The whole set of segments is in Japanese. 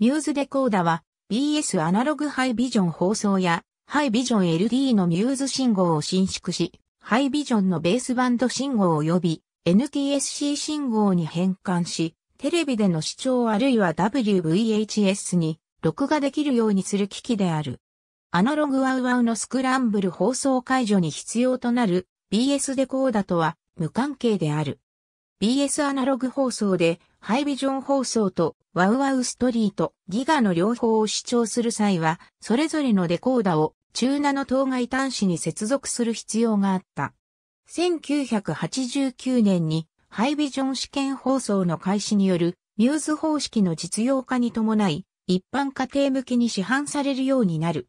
ミューズデコーダは BS アナログハイビジョン放送やハイビジョン LD のミューズ信号を伸縮し、ハイビジョンのベースバンド信号及び NTSC 信号に変換し、テレビでの視聴あるいは WVHS に録画できるようにする機器である。アナログワウワウのスクランブル放送解除に必要となる BS デコーダとは無関係である。BS アナログ放送でハイビジョン放送とワウワウストリート、ギガの両方を視聴する際は、それぞれのデコーダを中7当該端子に接続する必要があった。1989年にハイビジョン試験放送の開始によるミューズ方式の実用化に伴い、一般家庭向けに市販されるようになる。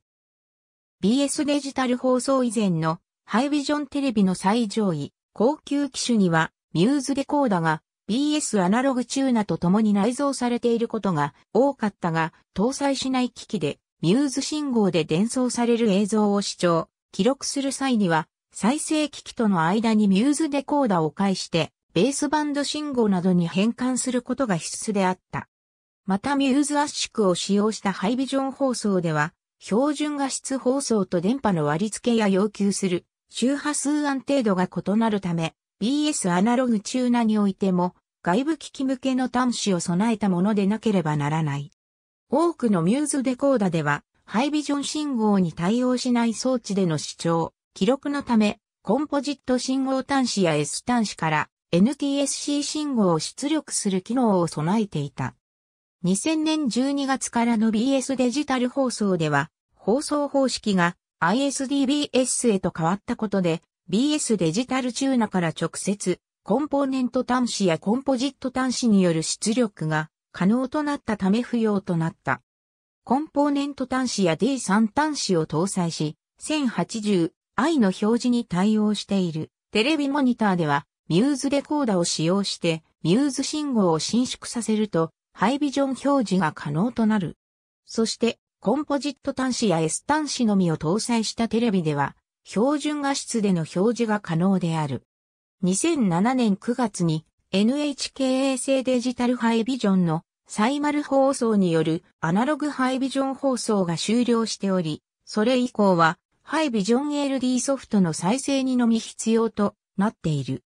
BS デジタル放送以前のハイビジョンテレビの最上位、高級機種にはミューズデコーダが BS アナログチューナと共に内蔵されていることが多かったが、搭載しない機器で、ミューズ信号で伝送される映像を視聴、記録する際には、再生機器との間にミューズデコーダを介して、ベースバンド信号などに変換することが必須であった。またミューズ圧縮を使用したハイビジョン放送では、標準画質放送と電波の割り付けや要求する周波数安定度が異なるため、BS アナログ中なにおいても、外部機器向けの端子を備えたものでなければならない。多くのミューズデコーダでは、ハイビジョン信号に対応しない装置での視聴、記録のため、コンポジット信号端子や S 端子から NTSC 信号を出力する機能を備えていた。2000年12月からの BS デジタル放送では、放送方式が ISDBS へと変わったことで、BS デジタルチューナから直接、コンポーネント端子やコンポジット端子による出力が可能となったため不要となった。コンポーネント端子や D3 端子を搭載し、1080i の表示に対応している。テレビモニターでは、ミューズレコーダを使用して、ミューズ信号を伸縮させると、ハイビジョン表示が可能となる。そして、コンポジット端子や S 端子のみを搭載したテレビでは、標準画質での表示が可能である。2007年9月に NHK 衛星デジタルハイビジョンのサイマル放送によるアナログハイビジョン放送が終了しており、それ以降はハイビジョン LD ソフトの再生にのみ必要となっている。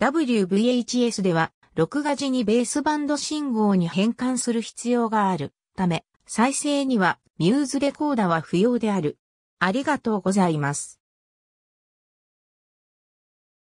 WVHS では録画時にベースバンド信号に変換する必要があるため、再生にはミューズレコーダは不要である。ありがとうございます。